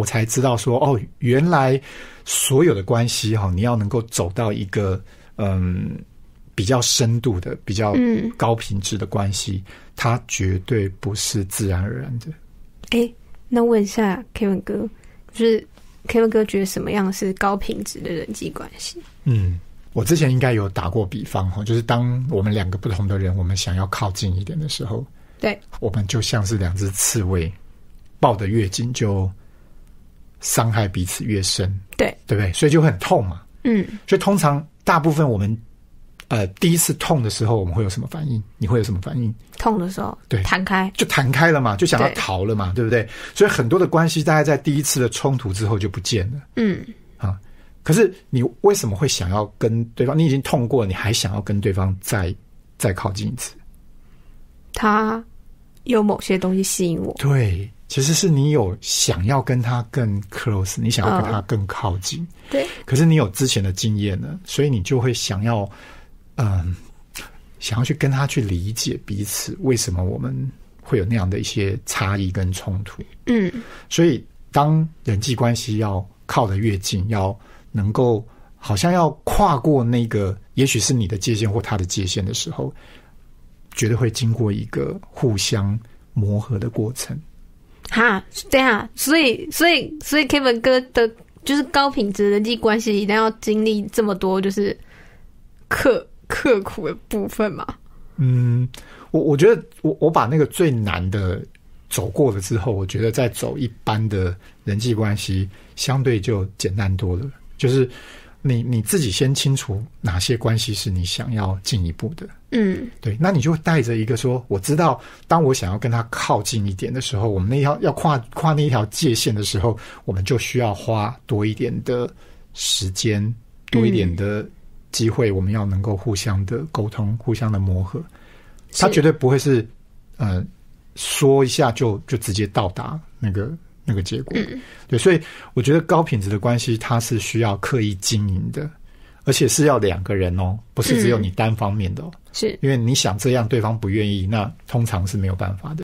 我才知道说哦，原来所有的关系哈，你要能够走到一个嗯比较深度的、比较高品质的关系，它绝对不是自然而然的。哎，那问一下 Kevin 哥，就是 Kevin 哥觉得什么样是高品质的人际关系？嗯，我之前应该有打过比方哈，就是当我们两个不同的人，我们想要靠近一点的时候，对，我们就像是两只刺猬，抱得越紧就。伤害彼此越深，对，对不对？所以就很痛嘛。嗯，所以通常大部分我们，呃，第一次痛的时候，我们会有什么反应？你会有什么反应？痛的时候，对，弹开就弹开了嘛，就想要逃了嘛，对不对？所以很多的关系，大概在第一次的冲突之后就不见了。嗯，啊，可是你为什么会想要跟对方？你已经痛过了，你还想要跟对方再再靠近一次？他有某些东西吸引我。对。其实是你有想要跟他更 close，你想要跟他更靠近。对。可是你有之前的经验呢，所以你就会想要，嗯，想要去跟他去理解彼此，为什么我们会有那样的一些差异跟冲突。嗯。所以，当人际关系要靠得越近，要能够好像要跨过那个，也许是你的界限或他的界限的时候，绝对会经过一个互相磨合的过程。哈，对啊，所以所以所以 Kevin 哥的，就是高品质人际关系，一定要经历这么多，就是刻刻苦的部分嘛。嗯，我我觉得我我把那个最难的走过了之后，我觉得再走一般的人际关系，相对就简单多了，就是。你你自己先清楚哪些关系是你想要进一步的？嗯，对，那你就带着一个说，我知道，当我想要跟他靠近一点的时候，我们那条要跨跨那一条界限的时候，我们就需要花多一点的时间，多一点的机会，我们要能够互相的沟通，互相的磨合。他绝对不会是呃，说一下就就直接到达那个。那个结果，对，所以我觉得高品质的关系，它是需要刻意经营的，而且是要两个人哦，不是只有你单方面的，哦是因为你想这样，对方不愿意，那通常是没有办法的。